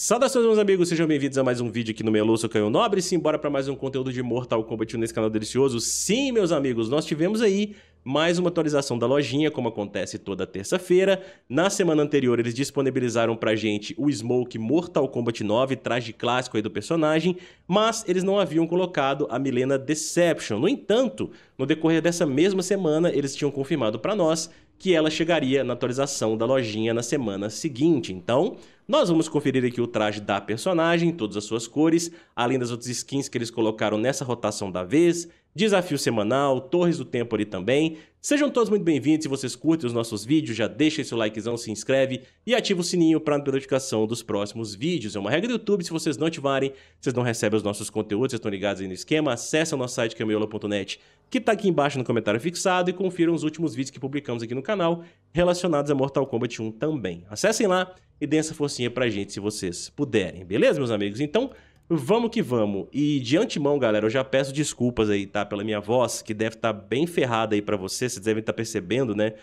Saudações, meus amigos, sejam bem-vindos a mais um vídeo aqui no Meloso Canhão Nobre. Sim, embora para mais um conteúdo de Mortal Kombat nesse canal delicioso. Sim, meus amigos, nós tivemos aí mais uma atualização da lojinha, como acontece toda terça-feira. Na semana anterior, eles disponibilizaram pra gente o Smoke Mortal Kombat 9, traje clássico aí do personagem, mas eles não haviam colocado a Milena Deception. No entanto, no decorrer dessa mesma semana, eles tinham confirmado para nós que ela chegaria na atualização da lojinha na semana seguinte. Então, nós vamos conferir aqui o traje da personagem, todas as suas cores, além das outras skins que eles colocaram nessa rotação da vez, desafio semanal, torres do tempo ali também. Sejam todos muito bem-vindos, se vocês curtem os nossos vídeos, já deixa seu likezão, se inscreve e ativa o sininho para notificação dos próximos vídeos. É uma regra do YouTube, se vocês não ativarem, vocês não recebem os nossos conteúdos, vocês estão ligados aí no esquema, acesse o nosso site cameola.net, que é está aqui embaixo no comentário fixado e confiram os últimos vídeos que publicamos aqui no canal relacionados a Mortal Kombat 1 também. Acessem lá! e dê essa forcinha pra gente se vocês puderem, beleza, meus amigos? Então, vamos que vamos. E de antemão, galera, eu já peço desculpas aí, tá? Pela minha voz, que deve estar tá bem ferrada aí para vocês, vocês devem estar tá percebendo, né?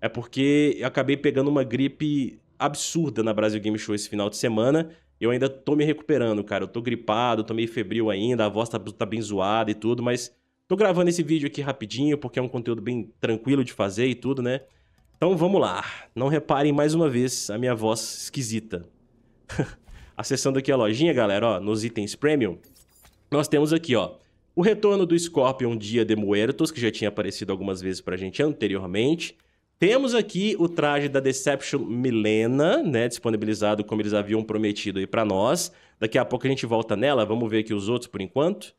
É porque eu acabei pegando uma gripe absurda na Brasil Game Show esse final de semana. Eu ainda tô me recuperando, cara. Eu tô gripado, tô meio febril ainda, a voz tá, tá bem zoada e tudo, mas tô gravando esse vídeo aqui rapidinho, porque é um conteúdo bem tranquilo de fazer e tudo, né? Então vamos lá. Não reparem mais uma vez a minha voz esquisita. Acessando aqui a lojinha, galera, ó, nos itens premium, nós temos aqui, ó, o retorno do Scorpion Dia de Muertos, que já tinha aparecido algumas vezes pra gente anteriormente. Temos aqui o traje da Deception Milena, né, disponibilizado como eles haviam prometido aí para nós. Daqui a pouco a gente volta nela, vamos ver aqui os outros por enquanto.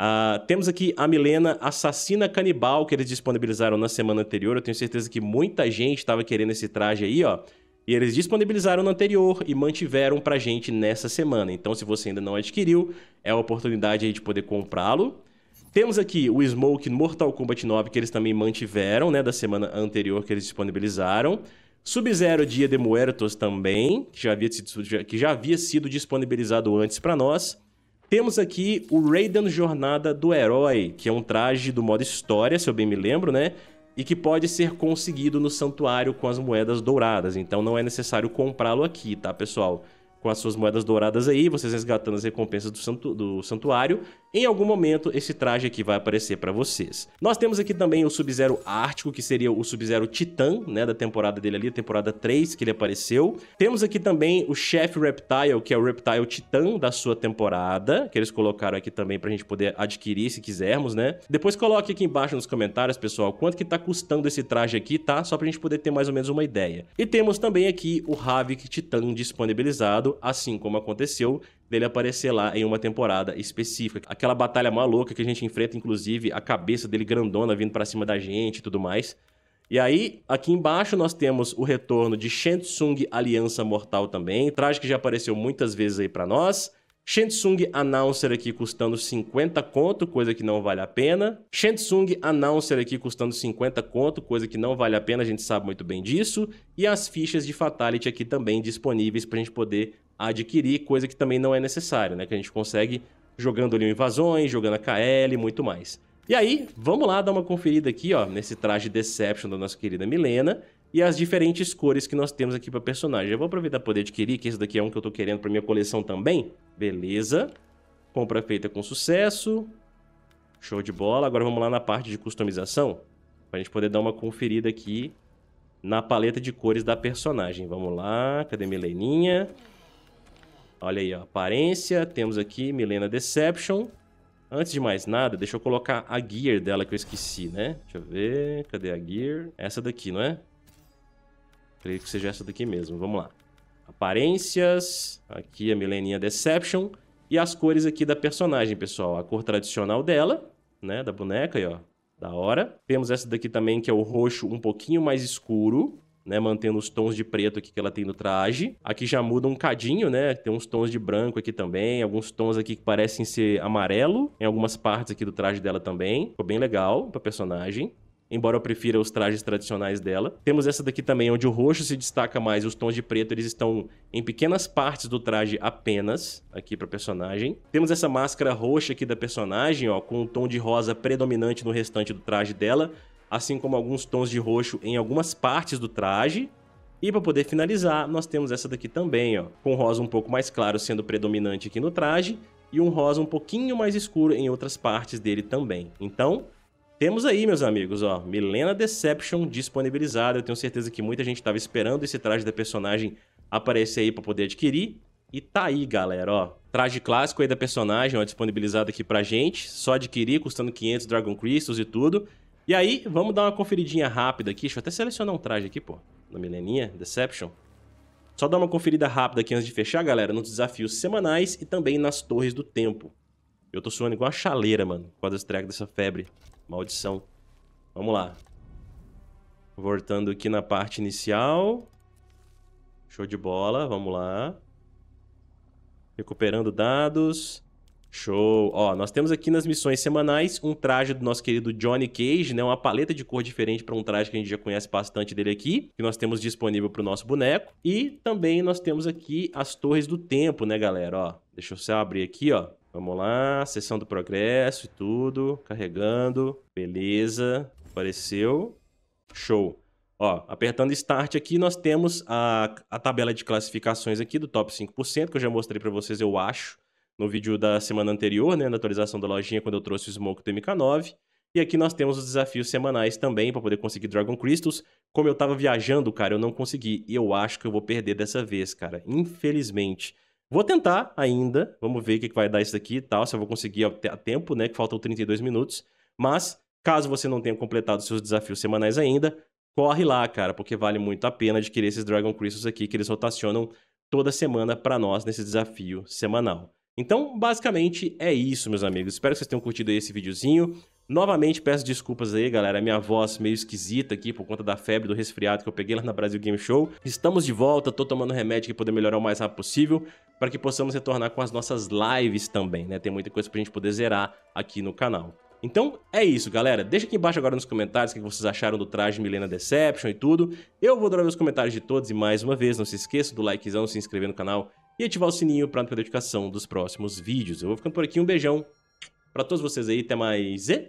Uh, temos aqui a Milena Assassina Canibal, que eles disponibilizaram na semana anterior. Eu tenho certeza que muita gente estava querendo esse traje aí, ó. E eles disponibilizaram no anterior e mantiveram pra gente nessa semana. Então, se você ainda não adquiriu, é a oportunidade aí de poder comprá-lo. Temos aqui o Smoke Mortal Kombat 9, que eles também mantiveram, né? Da semana anterior que eles disponibilizaram. Sub-Zero Dia de Muertos também, que já havia sido, que já havia sido disponibilizado antes para nós. Temos aqui o Raiden Jornada do Herói, que é um traje do modo história, se eu bem me lembro, né? E que pode ser conseguido no santuário com as moedas douradas. Então não é necessário comprá-lo aqui, tá, pessoal? com as suas moedas douradas aí, vocês resgatando as recompensas do, santu do santuário. Em algum momento, esse traje aqui vai aparecer para vocês. Nós temos aqui também o Sub-Zero Ártico, que seria o Sub-Zero Titã, né, da temporada dele ali, temporada 3, que ele apareceu. Temos aqui também o Chefe Reptile, que é o Reptile Titã da sua temporada, que eles colocaram aqui também pra gente poder adquirir, se quisermos, né? Depois coloque aqui embaixo nos comentários, pessoal, quanto que tá custando esse traje aqui, tá? Só pra gente poder ter mais ou menos uma ideia. E temos também aqui o Havik Titã disponibilizado, passado, assim como aconteceu dele aparecer lá em uma temporada específica. Aquela batalha maluca que a gente enfrenta, inclusive, a cabeça dele grandona vindo para cima da gente e tudo mais. E aí, aqui embaixo nós temos o retorno de Shensung Aliança Mortal também, traje que já apareceu muitas vezes aí para nós. Shensung Announcer aqui custando 50 conto, coisa que não vale a pena. Shensung Announcer aqui custando 50 conto, coisa que não vale a pena, a gente sabe muito bem disso. E as fichas de Fatality aqui também disponíveis para a gente poder adquirir, coisa que também não é necessária, né? Que a gente consegue jogando ali invasões, jogando a KL e muito mais. E aí, vamos lá dar uma conferida aqui, ó, nesse traje Deception da nossa querida Milena e as diferentes cores que nós temos aqui para personagem. Eu vou aproveitar poder adquirir, que esse daqui é um que eu estou querendo para minha coleção também. Beleza. Compra feita com sucesso. Show de bola. Agora vamos lá na parte de customização, para a gente poder dar uma conferida aqui na paleta de cores da personagem. Vamos lá, cadê Mileninha? Olha aí, ó. aparência, temos aqui Milena Deception. Antes de mais nada, deixa eu colocar a gear dela que eu esqueci, né? Deixa eu ver, cadê a gear? Essa daqui, não é? Creio que seja essa daqui mesmo. Vamos lá. Aparências. Aqui a Mileninha Deception. E as cores aqui da personagem, pessoal. A cor tradicional dela, né? Da boneca aí, ó. Da hora. Temos essa daqui também, que é o roxo um pouquinho mais escuro. Né, mantendo os tons de preto aqui que ela tem no traje. Aqui já muda um cadinho, né? Tem uns tons de branco aqui também, alguns tons aqui que parecem ser amarelo em algumas partes aqui do traje dela também. Ficou bem legal pra personagem embora eu prefira os trajes tradicionais dela. Temos essa daqui também, onde o roxo se destaca mais, os tons de preto eles estão em pequenas partes do traje apenas, aqui para personagem. Temos essa máscara roxa aqui da personagem, ó, com um tom de rosa predominante no restante do traje dela, assim como alguns tons de roxo em algumas partes do traje. E para poder finalizar, nós temos essa daqui também, ó, com rosa um pouco mais claro sendo predominante aqui no traje e um rosa um pouquinho mais escuro em outras partes dele também. Então, temos aí, meus amigos, ó, Milena Deception disponibilizada. Eu tenho certeza que muita gente estava esperando esse traje da personagem aparecer aí para poder adquirir. E tá aí, galera, ó. Traje clássico aí da personagem, ó, disponibilizado aqui pra gente. Só adquirir, custando 500 Dragon Crystals e tudo. E aí, vamos dar uma conferidinha rápida aqui. Deixa eu até selecionar um traje aqui, pô. Na Mileninha, Deception. Só dar uma conferida rápida aqui antes de fechar, galera, nos desafios semanais e também nas torres do tempo. Eu tô suando igual uma chaleira, mano. Com as trecas dessa febre. Maldição. Vamos lá. Voltando aqui na parte inicial. Show de bola, vamos lá. Recuperando dados. Show. Ó, nós temos aqui nas missões semanais um traje do nosso querido Johnny Cage, né? Uma paleta de cor diferente para um traje que a gente já conhece bastante dele aqui, que nós temos disponível para o nosso boneco. E também nós temos aqui as Torres do Tempo, né, galera? Ó, deixa eu só abrir aqui, ó. Vamos lá, sessão do progresso e tudo, carregando, beleza, apareceu, show. Ó, apertando Start aqui, nós temos a, a tabela de classificações aqui do top 5%, que eu já mostrei para vocês, eu acho, no vídeo da semana anterior, né, na atualização da lojinha, quando eu trouxe o Smoke do MK9. E aqui nós temos os desafios semanais também para poder conseguir Dragon Crystals. Como eu tava viajando, cara, eu não consegui. E eu acho que eu vou perder dessa vez, cara. Infelizmente. Vou tentar ainda, vamos ver o que, vai dar isso aqui e tal, se eu vou conseguir a tempo, né, que faltam 32 minutos. Mas, caso você não tenha completado seus desafios semanais ainda, corre lá, cara, porque vale muito a pena adquirir esses Dragon Crystals aqui, que eles rotacionam toda semana para nós nesse desafio semanal. Então, basicamente é isso, meus amigos. Espero que vocês tenham curtido esse videozinho. Novamente peço desculpas aí, galera. Minha voz meio esquisita aqui por conta da febre, do resfriado que eu peguei lá na Brasil Game Show. Estamos de volta, tô tomando remédio para poder melhorar o mais rápido possível para que possamos retornar com as nossas lives também, né? Tem muita coisa pra gente poder zerar aqui no canal. Então é isso, galera. Deixa aqui embaixo agora nos comentários o que vocês acharam do traje de Milena Deception e tudo. Eu vou adorar os comentários de todos e mais uma vez, não se esqueça do likezão, se inscrever no canal e ativar o sininho para não perder a notificação dos próximos vídeos. Eu vou ficando por aqui, um beijão para todos vocês aí, até mais e...